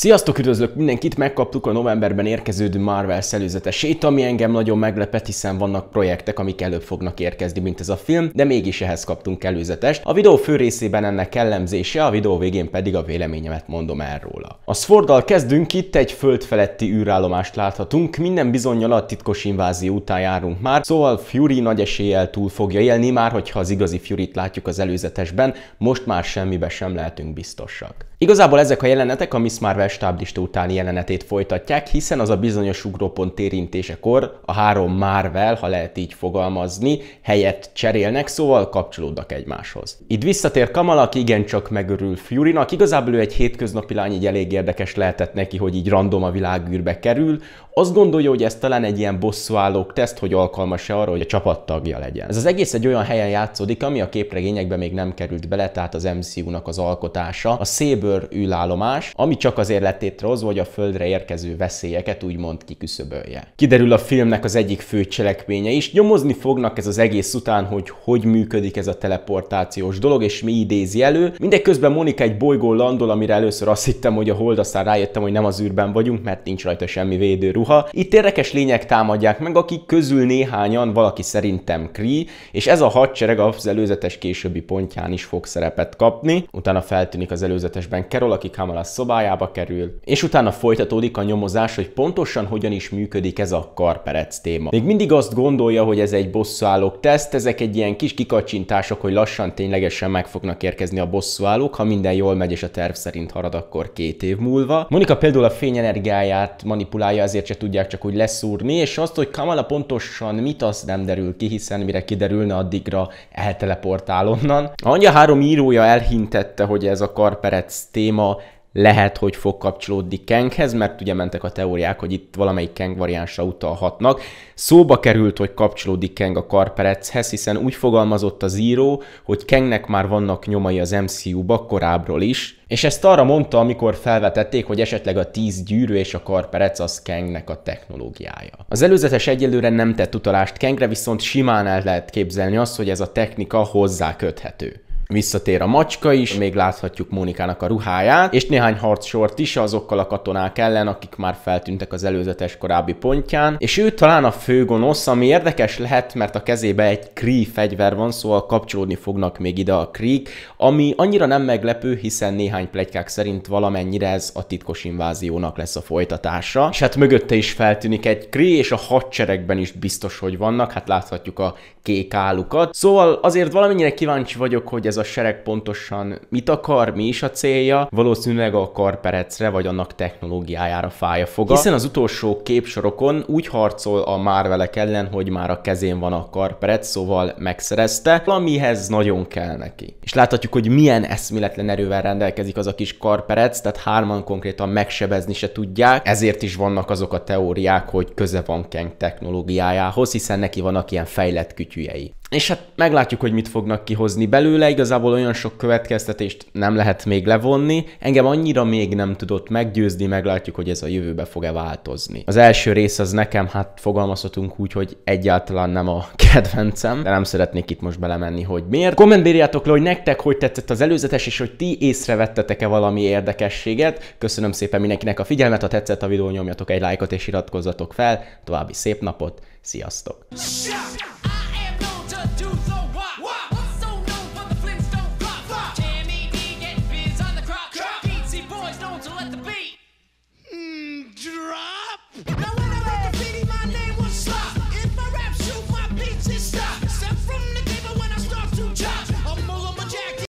Sziasztok, üdvözlök mindenkit! Megkaptuk a novemberben érkező The Marvel előzetesét, ami engem nagyon meglepet, hiszen vannak projektek, amik előbb fognak érkezni, mint ez a film, de mégis ehhez kaptunk előzetest. A videó fő részében ennek ellenzése, a videó végén pedig a véleményemet mondom el róla. A Sworddal kezdünk, itt egy föld feletti űrállomást láthatunk, minden bizonyal a titkos invázió után járunk már, szóval Fury nagy eséllyel túl fogja élni, már hogyha az igazi Fury-t látjuk az előzetesben, most már semmibe sem lehetünk biztosak. Igazából ezek a jelenetek a Miss Marvel stáblista utáni jelenetét folytatják, hiszen az a bizonyos ugrópont érintésekor a három Marvel, ha lehet így fogalmazni, helyet cserélnek, szóval kapcsolódnak egymáshoz. Itt visszatér Kamala, aki igencsak megörül Furynak, igazából ő egy hétköznapi lány, így elég érdekes lehetett neki, hogy így random a világűrbe kerül, azt gondolja, hogy ez talán egy ilyen bosszúállók teszt, hogy alkalmas-e arra, hogy a csapat tagja legyen. Ez az egész egy olyan helyen játszódik, ami a képregényekben még nem került bele, tehát az MCU-nak az alkotása, a Saber ülállomás, ami csak azért lett rossz, hogy a földre érkező veszélyeket úgymond kiküszöbölje. Kiderül a filmnek az egyik fő cselekménye is, nyomozni fognak ez az egész után, hogy hogy működik ez a teleportációs dolog, és mi idézi elő. Mindeközben Monika egy bolygó landol, amire először azt hittem, hogy a hold, aztán rájöttem, hogy nem az űrben vagyunk, mert nincs rajta semmi védőruha, ruha. Itt érdekes lények támadják meg, akik közül néhányan valaki szerintem kri, és ez a hadsereg az előzetes későbbi pontján is fog szerepet kapni. Utána feltűnik az előzetesben Kerol, aki Kamala szobájába kerül, és utána folytatódik a nyomozás, hogy pontosan hogyan is működik ez a karperec téma. Még mindig azt gondolja, hogy ez egy bosszúállók teszt, ezek egy ilyen kis kikacsintások, hogy lassan ténylegesen meg fognak érkezni a bosszúállók, ha minden jól megy és a terv szerint harad, akkor két év múlva. Monika például a fényenergiáját manipulálja, ezért se tudják csak úgy leszúrni, és azt, hogy Kamala pontosan mit, az nem derül ki, hiszen mire kiderülne, addigra elteleportál onnan. Angyal három írója elhintette, hogy ez a karperec téma lehet, hogy fog kapcsolódni Kenghez, mert ugye mentek a teóriák, hogy itt valamelyik Keng variánsra utalhatnak. Szóba került, hogy kapcsolódik Keng a Karperechez, hiszen úgy fogalmazott az író, hogy Kengnek már vannak nyomai az MCU-ba korábbról is, és ezt arra mondta, amikor felvetették, hogy esetleg a tíz gyűrű és a karperec az kengnek a technológiája. Az előzetes egyelőre nem tett utalást kengre viszont simán el lehet képzelni azt, hogy ez a technika hozzá köthető. Visszatér a macska is, még láthatjuk Mónikának a ruháját, és néhány harcsort is azokkal a katonák ellen, akik már feltűntek az előzetes korábbi pontján, és ő talán a gonosz, ami érdekes lehet, mert a kezébe egy Kree fegyver van, szóval kapcsolódni fognak még ide a Kreek, ami annyira nem meglepő, hiszen néhány plegykák szerint valamennyire ez a titkos inváziónak lesz a folytatása, és hát mögötte is feltűnik egy Kree, és a hadseregben is biztos, hogy vannak, hát láthatjuk a kék állukat, Szóval azért valamennyire kíváncsi vagyok, hogy ez a sereg pontosan mit akar, mi is a célja, valószínűleg a karperecre vagy annak technológiájára fája foga, hiszen az utolsó képsorokon úgy harcol a márvelek ellen, hogy már a kezén van a karperec, szóval megszerezte, amihez nagyon kell neki. És láthatjuk, hogy milyen eszméletlen erővel rendelkezik az a kis karperec, tehát hárman konkrétan megsebezni se tudják, ezért is vannak azok a teóriák, hogy köze van Kang technológiájához, hiszen neki vannak ilyen fejlett kütyüjei és hát meglátjuk, hogy mit fognak kihozni belőle, igazából olyan sok következtetést nem lehet még levonni, engem annyira még nem tudott meggyőzni, meglátjuk, hogy ez a jövőbe fog-e változni. Az első rész az nekem, hát fogalmazhatunk úgy, hogy egyáltalán nem a kedvencem, de nem szeretnék itt most belemenni, hogy miért. Kommentbírjátok le, hogy nektek hogy tetszett az előzetes, és hogy ti észrevettetek-e valami érdekességet. Köszönöm szépen mindenkinek a figyelmet, ha tetszett a videó, nyomjatok egy lájkot és iratkozzatok fel. További szép napot, sziasztok! to do